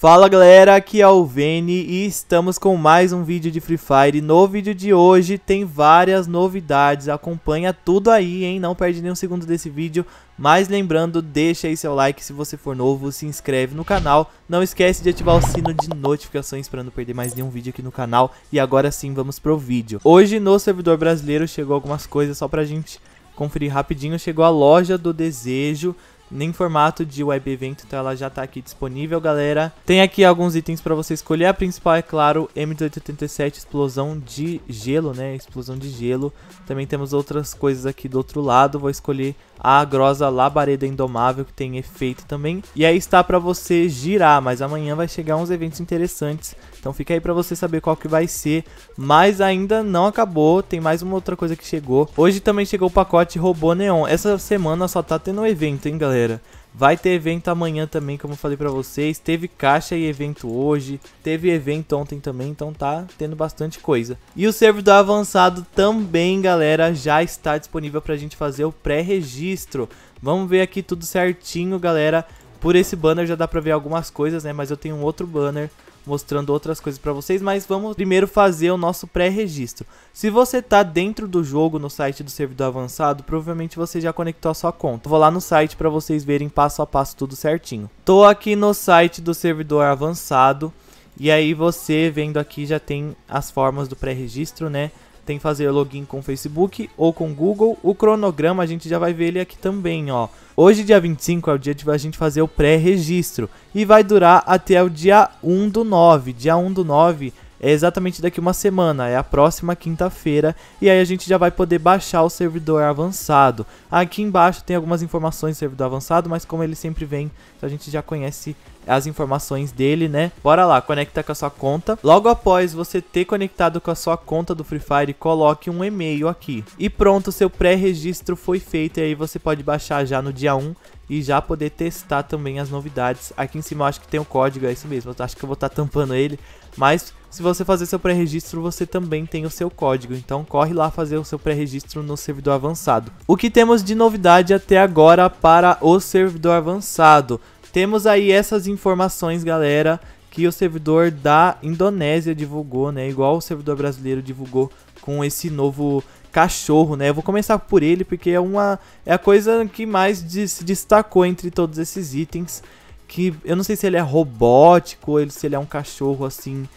Fala galera, aqui é o Vene e estamos com mais um vídeo de Free Fire. No vídeo de hoje tem várias novidades, acompanha tudo aí, hein? Não perde nenhum segundo desse vídeo. Mas lembrando, deixa aí seu like se você for novo, se inscreve no canal. Não esquece de ativar o sino de notificações para não perder mais nenhum vídeo aqui no canal. E agora sim, vamos pro vídeo. Hoje no servidor brasileiro chegou algumas coisas só pra gente conferir rapidinho. Chegou a loja do desejo, nem formato de web evento, então ela já está aqui disponível, galera. Tem aqui alguns itens para você escolher. A principal é claro, M287 explosão de gelo, né? Explosão de gelo. Também temos outras coisas aqui do outro lado. Vou escolher a grossa labareda indomável que tem efeito também. E aí está para você girar, mas amanhã vai chegar uns eventos interessantes então fica aí para você saber qual que vai ser, mas ainda não acabou, tem mais uma outra coisa que chegou. Hoje também chegou o pacote Robô Neon. Essa semana só tá tendo um evento, hein, galera? Vai ter evento amanhã também, como eu falei para vocês. Teve caixa e evento hoje. Teve evento ontem também, então tá tendo bastante coisa. E o servidor avançado também, galera, já está disponível pra gente fazer o pré-registro. Vamos ver aqui tudo certinho, galera. Por esse banner já dá pra ver algumas coisas, né? Mas eu tenho um outro banner mostrando outras coisas para vocês, mas vamos primeiro fazer o nosso pré-registro. Se você tá dentro do jogo no site do servidor avançado, provavelmente você já conectou a sua conta. Vou lá no site para vocês verem passo a passo tudo certinho. Tô aqui no site do servidor avançado e aí você vendo aqui já tem as formas do pré-registro, né? tem que fazer login com o Facebook ou com o Google. O cronograma a gente já vai ver ele aqui também, ó. Hoje, dia 25, é o dia de a gente fazer o pré-registro e vai durar até o dia 1 do 9. Dia 1 do 9 é exatamente daqui uma semana, é a próxima quinta-feira, e aí a gente já vai poder baixar o servidor avançado. Aqui embaixo tem algumas informações do servidor avançado, mas como ele sempre vem, a gente já conhece as informações dele, né? Bora lá, conecta com a sua conta. Logo após você ter conectado com a sua conta do Free Fire, coloque um e-mail aqui. E pronto, seu pré-registro foi feito e aí você pode baixar já no dia 1 e já poder testar também as novidades. Aqui em cima eu acho que tem o um código, é isso mesmo, eu acho que eu vou estar tá tampando ele, mas se você fazer seu pré-registro, você também tem o seu código, então corre lá fazer o seu pré-registro no servidor avançado. O que temos de novidade até agora para o servidor avançado? Temos aí essas informações, galera, que o servidor da Indonésia divulgou, né? Igual o servidor brasileiro divulgou com esse novo cachorro, né? Eu vou começar por ele porque é uma é a coisa que mais se destacou entre todos esses itens. Que eu não sei se ele é robótico ou se ele é um cachorro assim,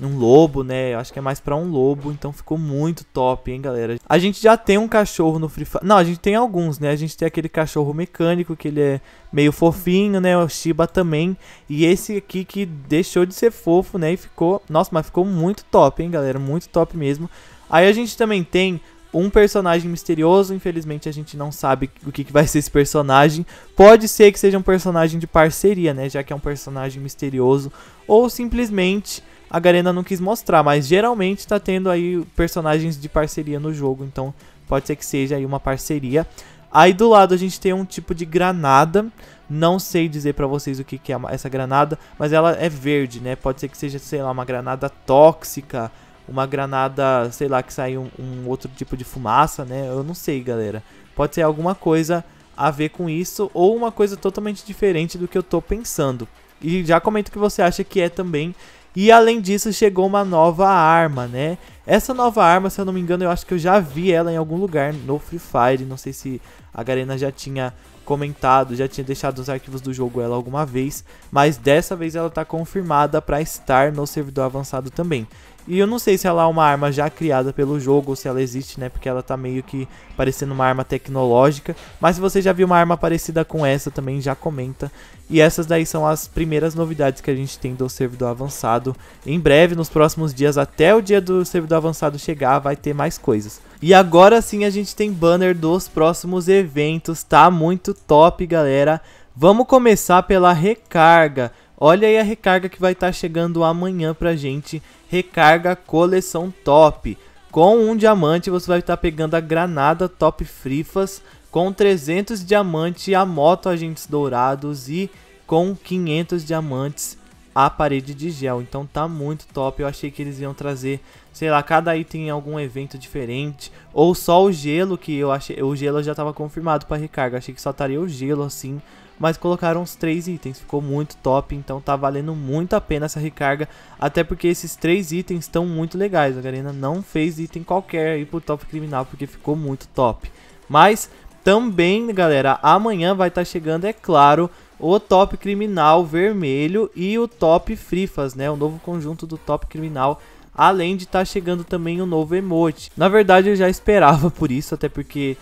um lobo, né? Eu acho que é mais para um lobo, então ficou muito top, hein, galera? A gente já tem um cachorro no Free Fire. Não, a gente tem alguns, né? A gente tem aquele cachorro mecânico que ele é meio fofinho, né? O Shiba também. E esse aqui que deixou de ser fofo, né? E ficou, nossa, mas ficou muito top, hein, galera? Muito top mesmo. Aí a gente também tem um personagem misterioso. Infelizmente a gente não sabe o que, que, vai ser esse personagem. Pode ser que seja um personagem de parceria, né? Já que é um personagem misterioso. Ou simplesmente a Garena não quis mostrar. Mas geralmente tá tendo aí personagens de parceria no jogo. Então pode ser que seja aí uma parceria. Aí do lado a gente tem um tipo de granada. Não sei dizer para vocês o que, que é essa granada, mas ela é verde, né? Pode ser que seja, sei lá, uma granada tóxica uma granada, sei lá, que saiu um, um, outro tipo de fumaça, né? Eu não sei, galera. Pode ser alguma coisa a ver com isso ou uma coisa totalmente diferente do que eu tô pensando. E já comento o que você acha que é também. E além disso, chegou uma nova arma, né? Essa nova arma, se eu não me engano, eu acho que eu já vi ela em algum lugar no Free Fire. Não sei se a Garena já tinha comentado, já tinha deixado os arquivos do jogo ela alguma vez, mas dessa vez ela está confirmada para estar no servidor avançado também. E eu não sei se ela é uma arma já criada pelo jogo ou se ela existe, né? Porque ela tá meio que parecendo uma arma tecnológica. Mas se você já viu uma arma parecida com essa também, já comenta. E essas daí são as primeiras novidades que a gente tem do servidor avançado. Em breve, nos próximos dias, até o dia do servidor avançado chegar, vai ter mais coisas. E agora sim a gente tem banner dos próximos eventos. Tá muito top, galera. Vamos começar pela recarga. Olha aí a recarga que vai estar tá chegando amanhã pra gente. Recarga coleção top. Com um diamante você vai estar tá pegando a granada top frifas. Com 300 diamantes a moto agentes dourados e com 500 diamantes a parede de gel. Então tá muito top. Eu achei que eles iam trazer, sei lá, cada item em algum evento diferente. Ou só o gelo, que eu achei. O gelo já tava confirmado pra recarga. Achei que só estaria o gelo assim mas colocaram os três itens, ficou muito top, então tá valendo muito a pena essa recarga, até porque esses três itens estão muito legais, a Garena não fez item qualquer aí pro top criminal, porque ficou muito top. Mas também, galera, amanhã vai estar tá chegando, é claro, o top criminal vermelho e o top frifas, né, o novo conjunto do top criminal Além de estar tá chegando também o um novo emote. Na verdade, eu já esperava por isso, até porque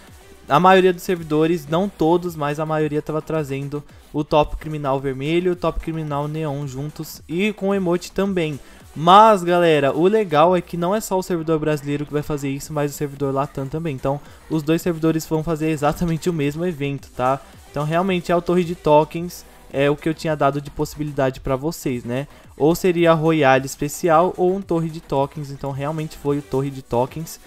a maioria dos servidores, não todos, mas a maioria estava trazendo o top criminal vermelho e o top criminal neon juntos e com emote também. Mas galera, o legal é que não é só o servidor brasileiro que vai fazer isso, mas o servidor Latam também. Então, os dois servidores vão fazer exatamente o mesmo evento, tá? Então, realmente é Torre de Tokens é o que eu tinha dado de possibilidade para vocês, né? Ou seria a Royale especial ou um Torre de Tokens, então realmente foi o Torre de Tokens.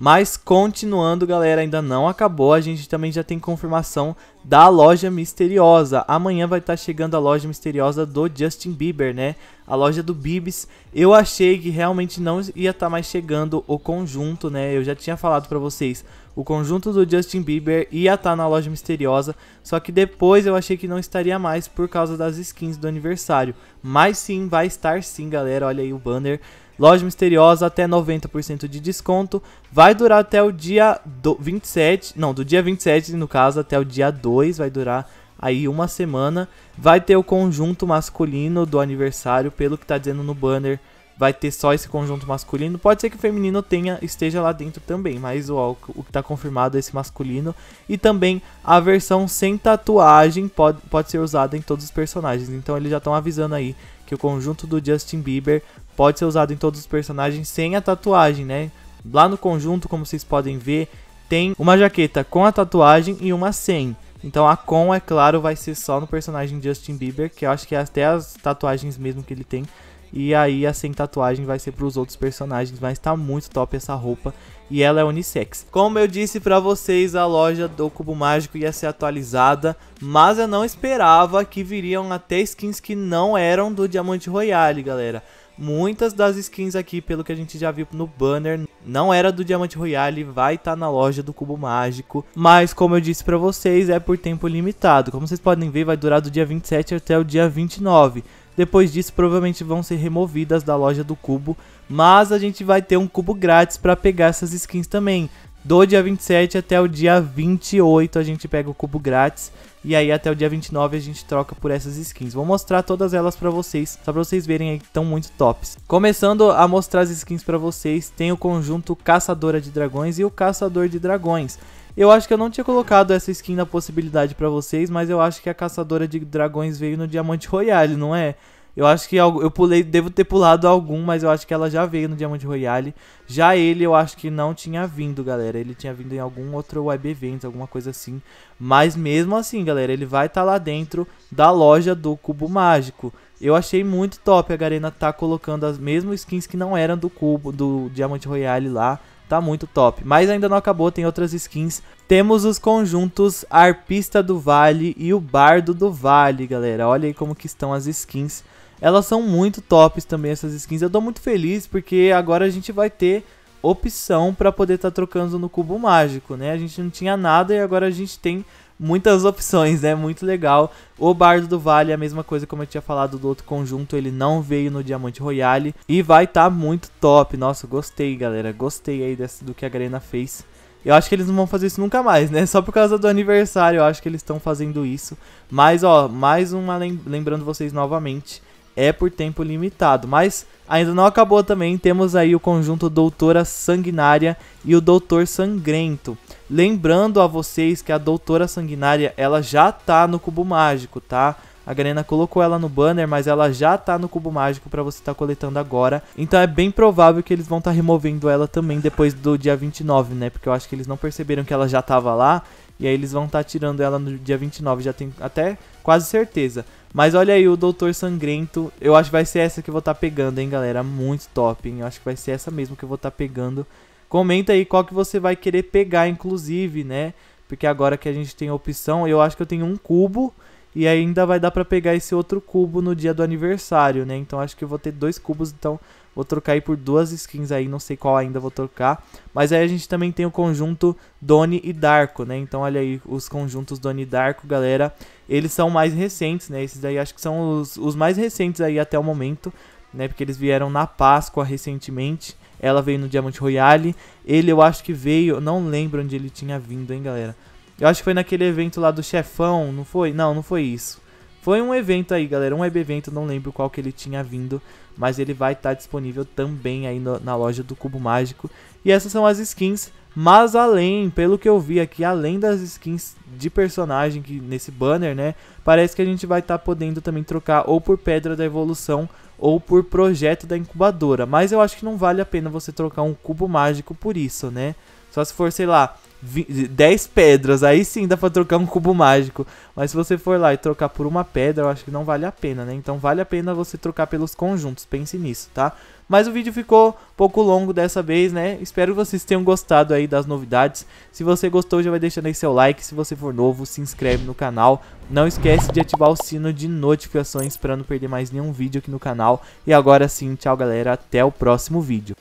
Mas continuando, galera, ainda não acabou. A gente também já tem confirmação da loja misteriosa. Amanhã vai estar tá chegando a loja misteriosa do Justin Bieber, né? A loja do Bibis. Eu achei que realmente não ia estar tá mais chegando o conjunto, né? Eu já tinha falado para vocês o conjunto do Justin Bieber ia estar tá na loja misteriosa, só que depois eu achei que não estaria mais por causa das skins do aniversário. Mas sim, vai estar sim, galera. Olha aí o banner. Loja misteriosa até 90% de desconto. Vai durar até o dia do 27, não, do dia 27 no caso, até o dia 2 vai durar aí uma semana. Vai ter o conjunto masculino do aniversário, pelo que tá dizendo no banner vai ter só esse conjunto masculino. Pode ser que o feminino tenha esteja lá dentro também, mas o, o que está confirmado é esse masculino. E também a versão sem tatuagem pode, pode ser usada em todos os personagens. Então eles já estão avisando aí que o conjunto do Justin Bieber pode ser usado em todos os personagens sem a tatuagem, né? Lá no conjunto, como vocês podem ver, tem uma jaqueta com a tatuagem e uma sem. Então a com, é claro, vai ser só no personagem Justin Bieber, que eu acho que é até as tatuagens mesmo que ele tem e aí a sem tatuagem vai ser pros outros personagens, mas tá muito top essa roupa e ela é unissex. Como eu disse para vocês, a loja do Cubo Mágico ia ser atualizada, mas eu não esperava que viriam até skins que não eram do Diamante Royale, galera. Muitas das skins aqui, pelo que a gente já viu no banner, não era do Diamante Royale, vai estar tá na loja do Cubo Mágico. Mas, como eu disse para vocês, é por tempo limitado. Como vocês podem ver, vai durar do dia 27 até o dia 29. Depois disso, provavelmente vão ser removidas da loja do cubo, mas a gente vai ter um cubo grátis para pegar essas skins também. Do dia 27 até o dia 28 a gente pega o cubo grátis. E aí até o dia 29 a gente troca por essas skins. Vou mostrar todas elas para vocês, só para vocês verem aí que estão muito tops. Começando a mostrar as skins para vocês, tem o conjunto Caçadora de Dragões e o Caçador de Dragões. Eu acho que eu não tinha colocado essa skin na possibilidade para vocês, mas eu acho que a Caçadora de Dragões veio no Diamante Royale, não é? Eu acho que eu pulei, devo ter pulado algum, mas eu acho que ela já veio no Diamond Royale. Já ele, eu acho que não tinha vindo, galera. Ele tinha vindo em algum outro web event, alguma coisa assim. Mas mesmo assim, galera, ele vai estar tá lá dentro da loja do Cubo Mágico. Eu achei muito top a Garena tá colocando as mesmas skins que não eram do cubo, do Diamond Royale lá tá muito top. Mas ainda não acabou, tem outras skins. Temos os conjuntos Arpista do Vale e o Bardo do Vale, galera. Olha aí como que estão as skins. Elas são muito tops também essas skins. Eu tô muito feliz porque agora a gente vai ter opção para poder estar tá trocando no cubo mágico, né? A gente não tinha nada e agora a gente tem muitas opções, né? Muito legal. O Bardo do Vale é a mesma coisa como eu tinha falado do outro conjunto, ele não veio no Diamante Royale e vai estar tá muito top. Nossa, gostei, galera. Gostei aí desse, do que a Garena fez. Eu acho que eles não vão fazer isso nunca mais, né? Só por causa do aniversário, eu acho que eles estão fazendo isso. Mas, ó, mais uma lem lembrando vocês novamente é por tempo limitado, mas ainda não acabou também. Temos aí o conjunto Doutora Sanguinária e o Doutor Sangrento. Lembrando a vocês que a Doutora Sanguinária, ela já tá no cubo mágico, tá? A Garena colocou ela no banner, mas ela já tá no cubo mágico para você estar tá coletando agora. Então é bem provável que eles vão estar tá removendo ela também depois do dia 29, né? Porque eu acho que eles não perceberam que ela já tava lá. E aí eles vão estar tá tirando ela no dia 29. Já tem até quase certeza. Mas olha aí o Doutor Sangrento. Eu acho que vai ser essa que eu vou estar tá pegando, hein, galera. Muito top, hein? Eu acho que vai ser essa mesmo que eu vou estar tá pegando. Comenta aí qual que você vai querer pegar, inclusive, né? Porque agora que a gente tem a opção, eu acho que eu tenho um cubo. E ainda vai dar pra pegar esse outro cubo no dia do aniversário, né? Então acho que eu vou ter dois cubos, então Vou trocar aí por duas skins aí, não sei qual ainda vou trocar. Mas aí a gente também tem o conjunto Doni e Darko, né? Então olha aí os conjuntos Doni e Darko, galera. Eles são mais recentes, né? Esses aí acho que são os, os mais recentes aí até o momento, né? Porque eles vieram na Páscoa recentemente. Ela veio no Diamante Royale. Ele eu acho que veio, não lembro onde ele tinha vindo, hein, galera. Eu acho que foi naquele evento lá do chefão, não foi? Não, não foi isso. Foi um evento aí, galera, um web evento, não lembro qual que ele tinha vindo, mas ele vai estar tá disponível também aí no, na loja do Cubo Mágico. E essas são as skins, mas além, pelo que eu vi aqui, além das skins de personagem que nesse banner, né, parece que a gente vai estar tá podendo também trocar ou por Pedra da Evolução ou por Projeto da Incubadora, mas eu acho que não vale a pena você trocar um cubo mágico por isso, né? Só se for, sei lá, 10 pedras, aí sim dá pra trocar um cubo mágico. Mas se você for lá e trocar por uma pedra, eu acho que não vale a pena, né? Então vale a pena você trocar pelos conjuntos, pense nisso, tá? Mas o vídeo ficou pouco longo dessa vez, né? Espero que vocês tenham gostado aí das novidades. Se você gostou, já vai deixando aí seu like. Se você for novo, se inscreve no canal. Não esquece de ativar o sino de notificações para não perder mais nenhum vídeo aqui no canal. E agora sim, tchau galera, até o próximo vídeo.